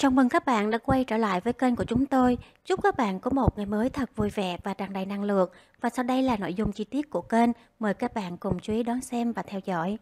Chào mừng các bạn đã quay trở lại với kênh của chúng tôi. Chúc các bạn có một ngày mới thật vui vẻ và tràn đầy năng lượng. Và sau đây là nội dung chi tiết của kênh. Mời các bạn cùng chú ý đón xem và theo dõi.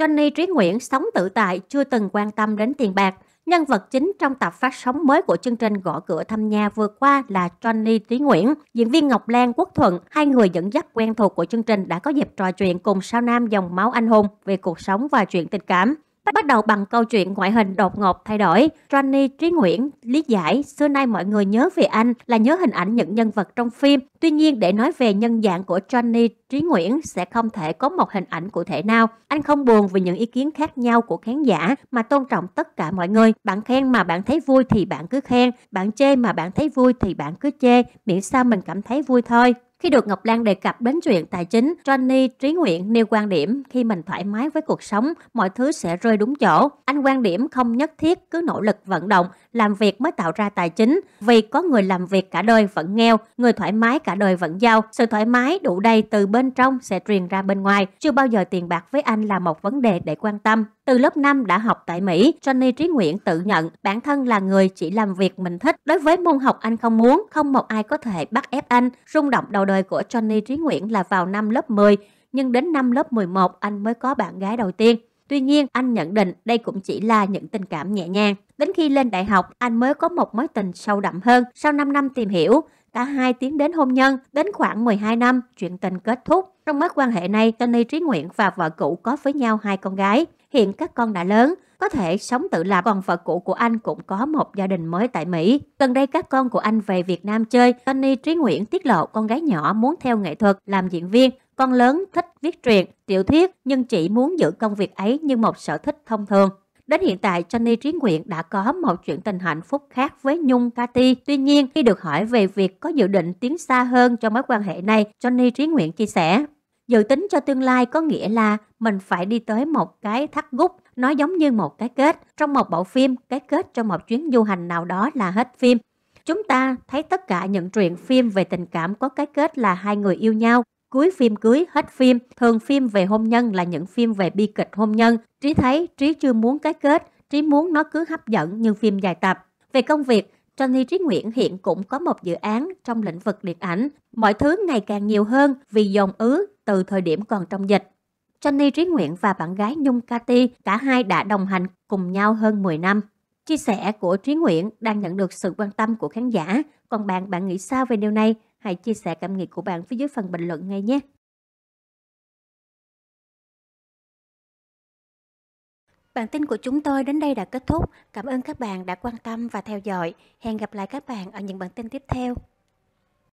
Johnny Trí Nguyễn sống tự tại, chưa từng quan tâm đến tiền bạc. Nhân vật chính trong tập phát sóng mới của chương trình Gõ Cửa Thăm Nhà vừa qua là Johnny Trí Nguyễn, diễn viên Ngọc Lan Quốc Thuận, hai người dẫn dắt quen thuộc của chương trình đã có dịp trò chuyện cùng sao nam dòng máu anh hùng về cuộc sống và chuyện tình cảm. Bắt đầu bằng câu chuyện ngoại hình đột ngột thay đổi, Johnny Trí Nguyễn lý giải xưa nay mọi người nhớ về anh là nhớ hình ảnh những nhân vật trong phim. Tuy nhiên để nói về nhân dạng của Johnny Trí Nguyễn sẽ không thể có một hình ảnh cụ thể nào. Anh không buồn vì những ý kiến khác nhau của khán giả mà tôn trọng tất cả mọi người. Bạn khen mà bạn thấy vui thì bạn cứ khen, bạn chê mà bạn thấy vui thì bạn cứ chê, miễn sao mình cảm thấy vui thôi. Khi được Ngọc Lan đề cập đến chuyện tài chính, Johnny trí nguyện nêu quan điểm khi mình thoải mái với cuộc sống, mọi thứ sẽ rơi đúng chỗ. Anh quan điểm không nhất thiết cứ nỗ lực vận động, làm việc mới tạo ra tài chính. Vì có người làm việc cả đời vẫn nghèo, người thoải mái cả đời vẫn giàu. Sự thoải mái đủ đầy từ bên trong sẽ truyền ra bên ngoài. Chưa bao giờ tiền bạc với anh là một vấn đề để quan tâm. Từ lớp 5 đã học tại Mỹ, Johnny Trí Nguyện tự nhận bản thân là người chỉ làm việc mình thích. Đối với môn học anh không muốn, không một ai có thể bắt ép anh. Rung động đầu đời của Johnny Trí Nguyễn là vào năm lớp 10, nhưng đến năm lớp 11 anh mới có bạn gái đầu tiên. Tuy nhiên, anh nhận định đây cũng chỉ là những tình cảm nhẹ nhàng. Đến khi lên đại học, anh mới có một mối tình sâu đậm hơn. Sau 5 năm tìm hiểu, cả hai tiến đến hôn nhân, đến khoảng 12 năm, chuyện tình kết thúc. Trong mối quan hệ này, Johnny Trí Nguyễn và vợ cũ có với nhau hai con gái. Hiện các con đã lớn, có thể sống tự lập. Còn vợ cũ của anh cũng có một gia đình mới tại Mỹ. Gần đây các con của anh về Việt Nam chơi, Tony Trí Nguyễn tiết lộ con gái nhỏ muốn theo nghệ thuật, làm diễn viên. Con lớn thích viết truyện, tiểu thuyết nhưng chỉ muốn giữ công việc ấy như một sở thích thông thường. Đến hiện tại, Johnny Trí Nguyện đã có một chuyện tình hạnh phúc khác với Nhung Cathy. Tuy nhiên, khi được hỏi về việc có dự định tiến xa hơn cho mối quan hệ này, Johnny Trí Nguyện chia sẻ. Dự tính cho tương lai có nghĩa là mình phải đi tới một cái thắt gút, nó giống như một cái kết. Trong một bộ phim, cái kết trong một chuyến du hành nào đó là hết phim. Chúng ta thấy tất cả những truyện phim về tình cảm có cái kết là hai người yêu nhau, cuối phim cưới hết phim, thường phim về hôn nhân là những phim về bi kịch hôn nhân. Trí thấy Trí chưa muốn cái kết, Trí muốn nó cứ hấp dẫn như phim dài tập. Về công việc, Johnny Trí Nguyễn hiện cũng có một dự án trong lĩnh vực điện ảnh. Mọi thứ ngày càng nhiều hơn vì dồn ứ từ thời điểm còn trong dịch. Johnny Trí Nguyện và bạn gái Nhung Cati, cả hai đã đồng hành cùng nhau hơn 10 năm. Chia sẻ của Trí Nguyện đang nhận được sự quan tâm của khán giả. Còn bạn, bạn nghĩ sao về điều này? Hãy chia sẻ cảm nghĩ của bạn phía dưới phần bình luận ngay nhé. Bản tin của chúng tôi đến đây đã kết thúc. Cảm ơn các bạn đã quan tâm và theo dõi. Hẹn gặp lại các bạn ở những bản tin tiếp theo.